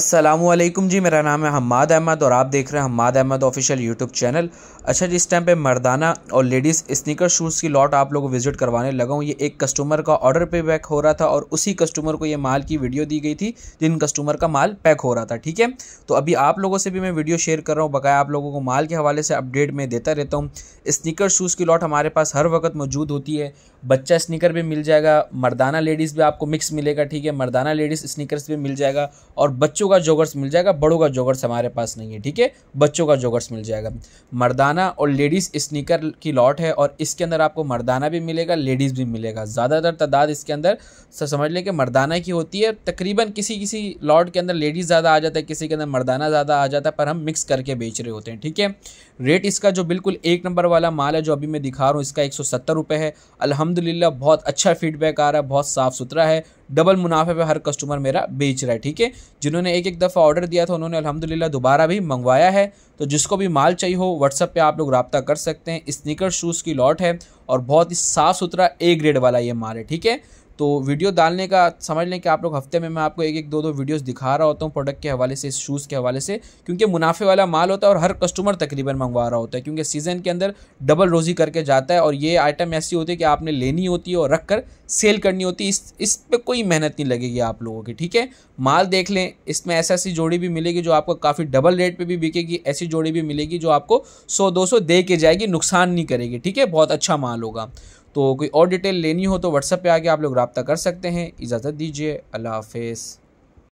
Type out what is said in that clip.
असलम जी मेरा नाम है हमाद अहमद और आप देख रहे हैं Hammad Ahmed official YouTube channel अच्छा जिस टाइम पे मर्दाना और लेडीज़ स्नीकर शूज़ की लॉट आप लोग विजिट करवाने लगा हूँ ये एक कस्टमर का ऑर्डर पे पैक हो रहा था और उसी कस्टमर को ये माल की वीडियो दी गई थी जिन कस्टमर का माल पैक हो रहा था ठीक है तो अभी आप लोगों से भी मैं वीडियो शेयर कर रहा हूँ बकाया आप लोगों को माल के हवाले से अपडेट मैं देता रहता हूँ स्नीकर शूज़ की लॉट हमारे पास हर वक्त मौजूद होती है बच्चा स्नीकर भी मिल जाएगा मर्दाना लेडीज़ भी आपको मिक्स मिलेगा ठीक है मर्दाना लेडीज़ स्नीकर्स भी मिल जाएगा और बच्चों का जोगर्स मिल जाएगा बड़ों का जोगर्स हमारे पास नहीं है ठीक है बच्चों का जोगर्स मिल जाएगा मर्दाना और लेडीज़ स्नीकर की लॉट है और इसके अंदर आपको मर्दाना भी मिलेगा लेडीज़ भी मिलेगा ज़्यादातर तादाद इसके अंदर समझ लें कि मर्दाना की होती है तकरीबन किसी किसी लॉट के अंदर लेडीज़ ज़्यादा आ जाता है किसी के अंदर मर्दाना ज़्यादा आ जाता है पर हम मिक्स करके बेच रहे होते हैं ठीक है रेट इसका जो बिल्कुल एक नंबर वाला माल है जो अभी मैं दिखा रहा हूँ इसका एक सौ है अलहमदिल्ला बहुत अच्छा फीडबैक आ रहा है बहुत साफ़ सुथरा है डबल मुनाफे पे हर कस्टमर मेरा बेच रहा है ठीक है जिन्होंने एक एक दफ़ा ऑर्डर दिया था उन्होंने अलहमदिल्ला दोबारा भी मंगवाया है तो जिसको भी माल चाहिए हो व्हाट्सअप पे आप लोग रबता कर सकते हैं स्निकर शूज़ की लॉट है और बहुत ही साफ़ सुथरा ए ग्रेड वाला ये माल है ठीक है तो वीडियो डालने का समझ लें कि आप लोग हफ्ते में मैं आपको एक एक दो दो वीडियोस दिखा रहा होता हूँ प्रोडक्ट के हवाले से शूज़ के हवाले से क्योंकि मुनाफे वाला माल होता है और हर कस्टमर तकरीबन मंगवा रहा होता है क्योंकि सीज़न के अंदर डबल रोज़ी करके जाता है और ये आइटम ऐसी होती है कि आपने लेनी होती है और रख कर सेल करनी होती है इस इस पर कोई मेहनत नहीं लगेगी आप लोगों की ठीक है माल देख लें इसमें ऐसी ऐसी जोड़ी भी मिलेगी जो आपको काफ़ी डबल रेट पर भी बिकेगी ऐसी जोड़ी भी मिलेगी जो आपको सौ दो सौ दे के जाएगी नुकसान नहीं करेगी ठीक है बहुत अच्छा माल होगा तो कोई और डिटेल लेनी हो तो व्हाट्सएप पे आके आप लोग रबता कर सकते हैं इजाज़त दीजिए अल्लाह हाफिज़